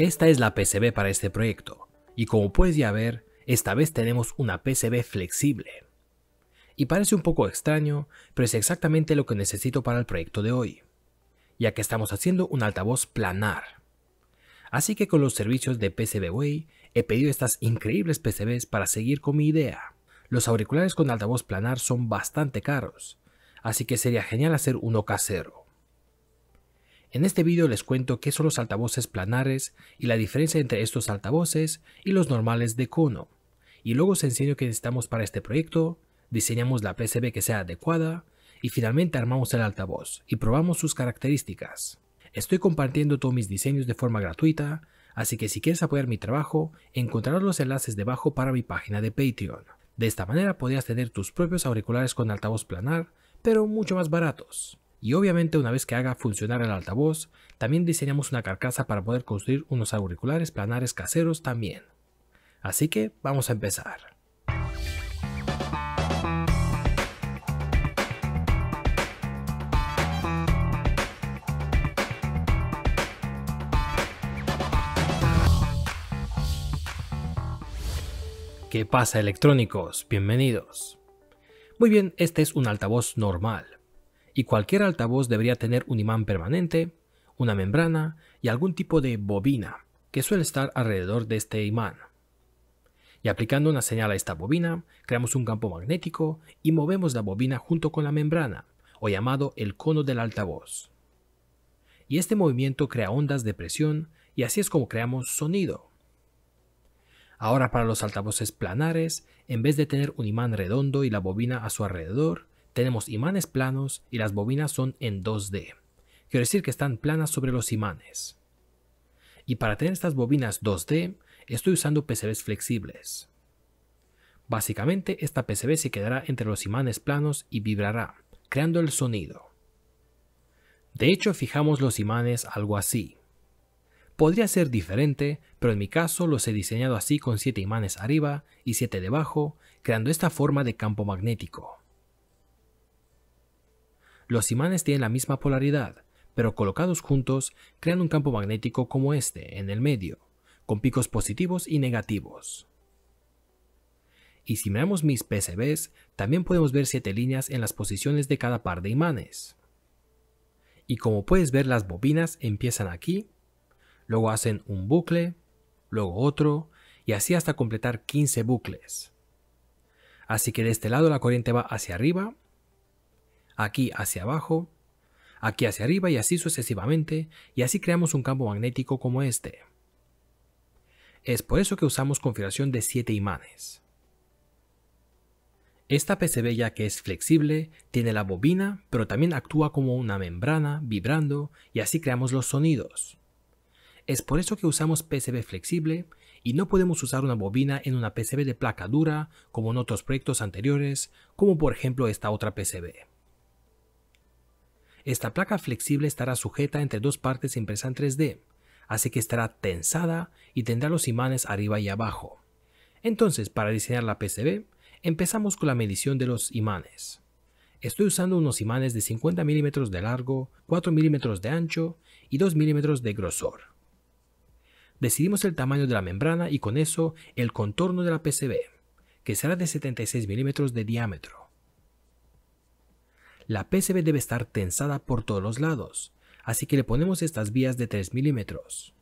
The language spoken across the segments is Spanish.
Esta es la PCB para este proyecto, y como puedes ya ver, esta vez tenemos una PCB flexible. Y parece un poco extraño, pero es exactamente lo que necesito para el proyecto de hoy, ya que estamos haciendo un altavoz planar. Así que con los servicios de PCBWay he pedido estas increíbles PCBs para seguir con mi idea. Los auriculares con altavoz planar son bastante caros, así que sería genial hacer uno casero. En este vídeo les cuento qué son los altavoces planares y la diferencia entre estos altavoces y los normales de cono. Y luego os enseño qué necesitamos para este proyecto, diseñamos la PCB que sea adecuada y finalmente armamos el altavoz y probamos sus características. Estoy compartiendo todos mis diseños de forma gratuita, así que si quieres apoyar mi trabajo, encontrarás los enlaces debajo para mi página de Patreon. De esta manera podrías tener tus propios auriculares con altavoz planar, pero mucho más baratos y obviamente una vez que haga funcionar el altavoz, también diseñamos una carcasa para poder construir unos auriculares planares caseros también. Así que vamos a empezar. ¿Qué pasa electrónicos? Bienvenidos. Muy bien, este es un altavoz normal y cualquier altavoz debería tener un imán permanente, una membrana y algún tipo de bobina que suele estar alrededor de este imán. Y aplicando una señal a esta bobina, creamos un campo magnético y movemos la bobina junto con la membrana, o llamado el cono del altavoz. Y este movimiento crea ondas de presión y así es como creamos sonido. Ahora para los altavoces planares, en vez de tener un imán redondo y la bobina a su alrededor, tenemos imanes planos y las bobinas son en 2D. Quiero decir que están planas sobre los imanes. Y para tener estas bobinas 2D, estoy usando PCBs flexibles. Básicamente, esta PCB se quedará entre los imanes planos y vibrará, creando el sonido. De hecho, fijamos los imanes algo así. Podría ser diferente, pero en mi caso los he diseñado así con 7 imanes arriba y 7 debajo, creando esta forma de campo magnético. Los imanes tienen la misma polaridad, pero colocados juntos crean un campo magnético como este en el medio, con picos positivos y negativos. Y si miramos mis PCBs, también podemos ver siete líneas en las posiciones de cada par de imanes. Y como puedes ver las bobinas empiezan aquí, luego hacen un bucle, luego otro, y así hasta completar 15 bucles. Así que de este lado la corriente va hacia arriba aquí hacia abajo, aquí hacia arriba y así sucesivamente, y así creamos un campo magnético como este. Es por eso que usamos configuración de 7 imanes. Esta PCB ya que es flexible, tiene la bobina, pero también actúa como una membrana vibrando y así creamos los sonidos. Es por eso que usamos PCB flexible y no podemos usar una bobina en una PCB de placa dura como en otros proyectos anteriores, como por ejemplo esta otra PCB. Esta placa flexible estará sujeta entre dos partes impresas en 3D, así que estará tensada y tendrá los imanes arriba y abajo. Entonces, para diseñar la PCB, empezamos con la medición de los imanes. Estoy usando unos imanes de 50 milímetros de largo, 4 milímetros de ancho y 2 milímetros de grosor. Decidimos el tamaño de la membrana y con eso el contorno de la PCB, que será de 76 milímetros de diámetro. La PCB debe estar tensada por todos los lados, así que le ponemos estas vías de 3 milímetros.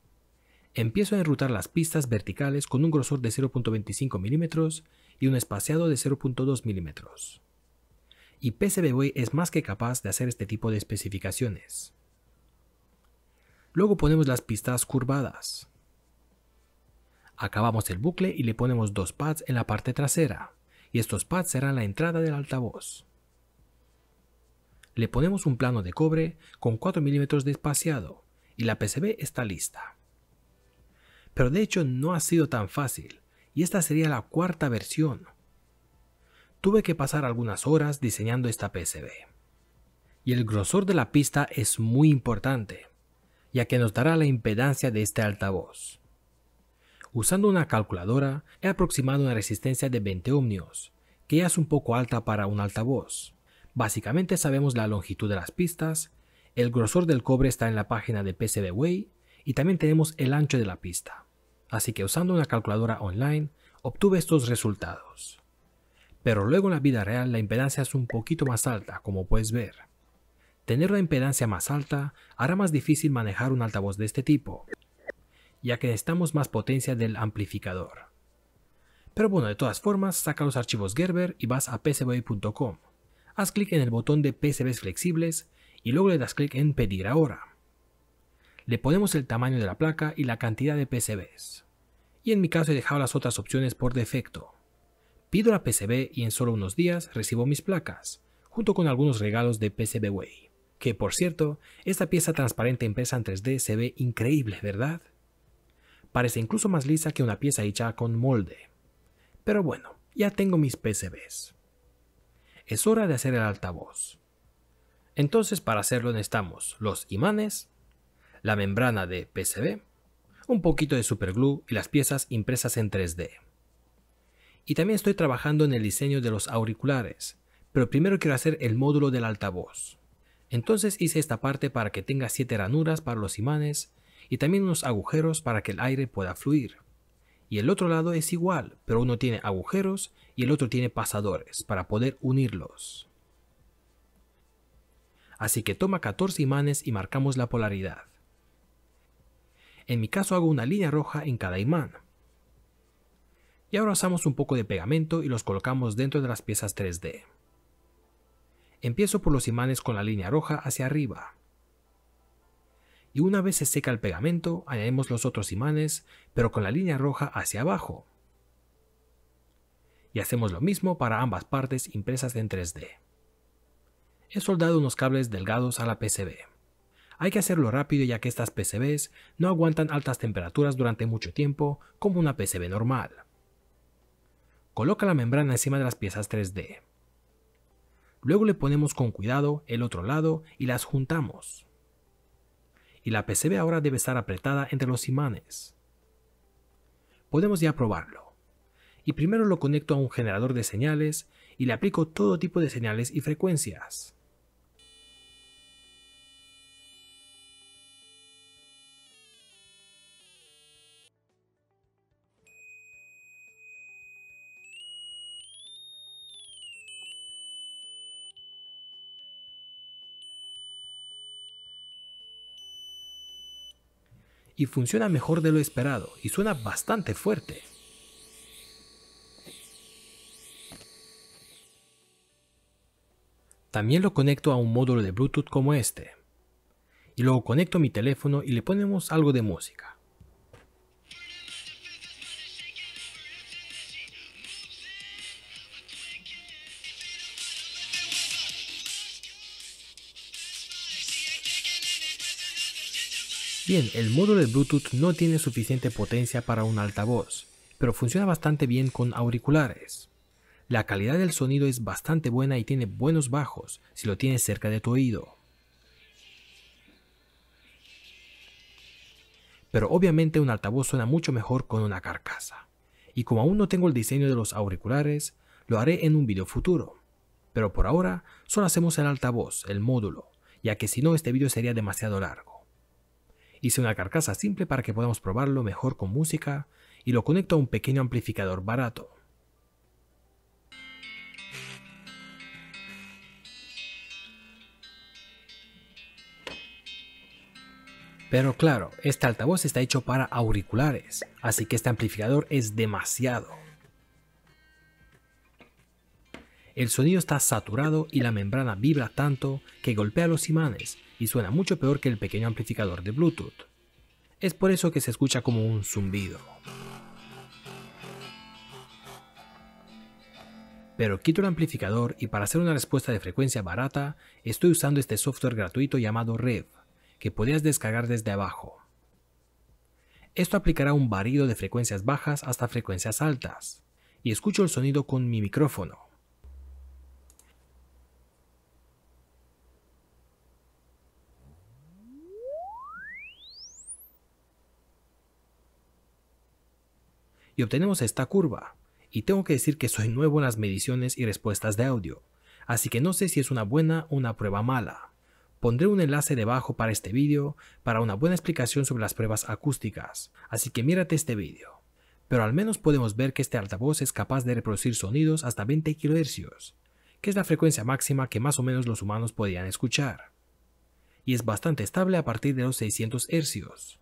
Empiezo a enrutar las pistas verticales con un grosor de 0.25 milímetros y un espaciado de 0.2 milímetros. Y PCBWay es más que capaz de hacer este tipo de especificaciones. Luego ponemos las pistas curvadas. Acabamos el bucle y le ponemos dos pads en la parte trasera, y estos pads serán la entrada del altavoz. Le ponemos un plano de cobre con 4 milímetros de espaciado y la PCB está lista. Pero de hecho no ha sido tan fácil y esta sería la cuarta versión. Tuve que pasar algunas horas diseñando esta PCB. Y el grosor de la pista es muy importante, ya que nos dará la impedancia de este altavoz. Usando una calculadora he aproximado una resistencia de 20 ohmios, que ya es un poco alta para un altavoz. Básicamente sabemos la longitud de las pistas, el grosor del cobre está en la página de PCBWay y también tenemos el ancho de la pista. Así que usando una calculadora online obtuve estos resultados. Pero luego en la vida real la impedancia es un poquito más alta, como puedes ver. Tener la impedancia más alta hará más difícil manejar un altavoz de este tipo, ya que necesitamos más potencia del amplificador. Pero bueno, de todas formas, saca los archivos Gerber y vas a PCBWay.com haz clic en el botón de PCBs flexibles y luego le das clic en pedir ahora. Le ponemos el tamaño de la placa y la cantidad de PCBs. Y en mi caso he dejado las otras opciones por defecto. Pido la PCB y en solo unos días recibo mis placas, junto con algunos regalos de PCBWay. Que por cierto, esta pieza transparente impresa en 3D se ve increíble, ¿verdad? Parece incluso más lisa que una pieza hecha con molde. Pero bueno, ya tengo mis PCBs es hora de hacer el altavoz. Entonces para hacerlo necesitamos los imanes, la membrana de PCB, un poquito de superglue y las piezas impresas en 3D. Y también estoy trabajando en el diseño de los auriculares, pero primero quiero hacer el módulo del altavoz. Entonces hice esta parte para que tenga 7 ranuras para los imanes y también unos agujeros para que el aire pueda fluir y el otro lado es igual, pero uno tiene agujeros y el otro tiene pasadores para poder unirlos. Así que toma 14 imanes y marcamos la polaridad. En mi caso hago una línea roja en cada imán. Y ahora usamos un poco de pegamento y los colocamos dentro de las piezas 3D. Empiezo por los imanes con la línea roja hacia arriba y una vez se seca el pegamento, añadimos los otros imanes, pero con la línea roja hacia abajo. Y hacemos lo mismo para ambas partes impresas en 3D. He soldado unos cables delgados a la PCB. Hay que hacerlo rápido ya que estas PCBs no aguantan altas temperaturas durante mucho tiempo como una PCB normal. Coloca la membrana encima de las piezas 3D. Luego le ponemos con cuidado el otro lado y las juntamos y la PCB ahora debe estar apretada entre los imanes. Podemos ya probarlo. Y primero lo conecto a un generador de señales y le aplico todo tipo de señales y frecuencias. y funciona mejor de lo esperado y suena bastante fuerte. También lo conecto a un módulo de Bluetooth como este. Y luego conecto mi teléfono y le ponemos algo de música. Bien, el módulo de Bluetooth no tiene suficiente potencia para un altavoz, pero funciona bastante bien con auriculares. La calidad del sonido es bastante buena y tiene buenos bajos si lo tienes cerca de tu oído. Pero obviamente un altavoz suena mucho mejor con una carcasa. Y como aún no tengo el diseño de los auriculares, lo haré en un video futuro. Pero por ahora, solo hacemos el altavoz, el módulo, ya que si no este video sería demasiado largo. Hice una carcasa simple para que podamos probarlo mejor con música y lo conecto a un pequeño amplificador barato. Pero claro, este altavoz está hecho para auriculares, así que este amplificador es demasiado. El sonido está saturado y la membrana vibra tanto que golpea los imanes y suena mucho peor que el pequeño amplificador de Bluetooth. Es por eso que se escucha como un zumbido. Pero quito el amplificador y para hacer una respuesta de frecuencia barata estoy usando este software gratuito llamado Rev, que podrías descargar desde abajo. Esto aplicará un barrido de frecuencias bajas hasta frecuencias altas, y escucho el sonido con mi micrófono. y obtenemos esta curva. Y tengo que decir que soy nuevo en las mediciones y respuestas de audio, así que no sé si es una buena o una prueba mala. Pondré un enlace debajo para este vídeo para una buena explicación sobre las pruebas acústicas, así que mírate este vídeo. Pero al menos podemos ver que este altavoz es capaz de reproducir sonidos hasta 20 kHz, que es la frecuencia máxima que más o menos los humanos podrían escuchar. Y es bastante estable a partir de los 600 Hz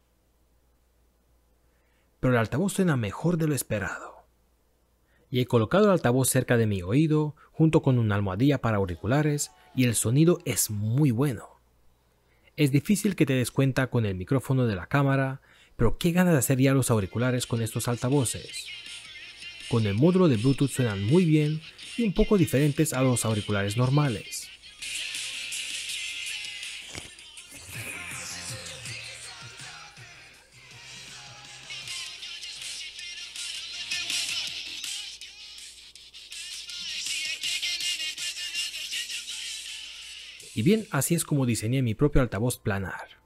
pero el altavoz suena mejor de lo esperado. Y he colocado el altavoz cerca de mi oído, junto con una almohadilla para auriculares, y el sonido es muy bueno. Es difícil que te des cuenta con el micrófono de la cámara, pero qué ganas de hacer ya los auriculares con estos altavoces. Con el módulo de Bluetooth suenan muy bien y un poco diferentes a los auriculares normales. Y bien, así es como diseñé mi propio altavoz planar.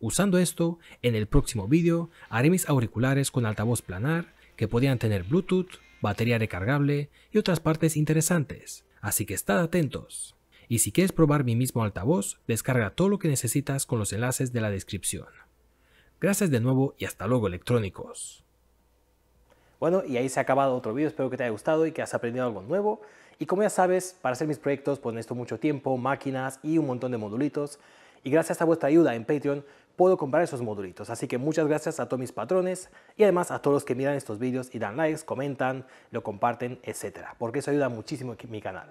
Usando esto, en el próximo vídeo haré mis auriculares con altavoz planar que podían tener Bluetooth, batería recargable y otras partes interesantes, así que estad atentos. Y si quieres probar mi mismo altavoz, descarga todo lo que necesitas con los enlaces de la descripción. Gracias de nuevo y hasta luego electrónicos. Bueno, y ahí se ha acabado otro vídeo, espero que te haya gustado y que has aprendido algo nuevo. Y como ya sabes, para hacer mis proyectos pues necesito mucho tiempo, máquinas y un montón de modulitos. Y gracias a vuestra ayuda en Patreon puedo comprar esos modulitos. Así que muchas gracias a todos mis patrones y además a todos los que miran estos vídeos y dan likes, comentan, lo comparten, etc. Porque eso ayuda muchísimo a mi canal.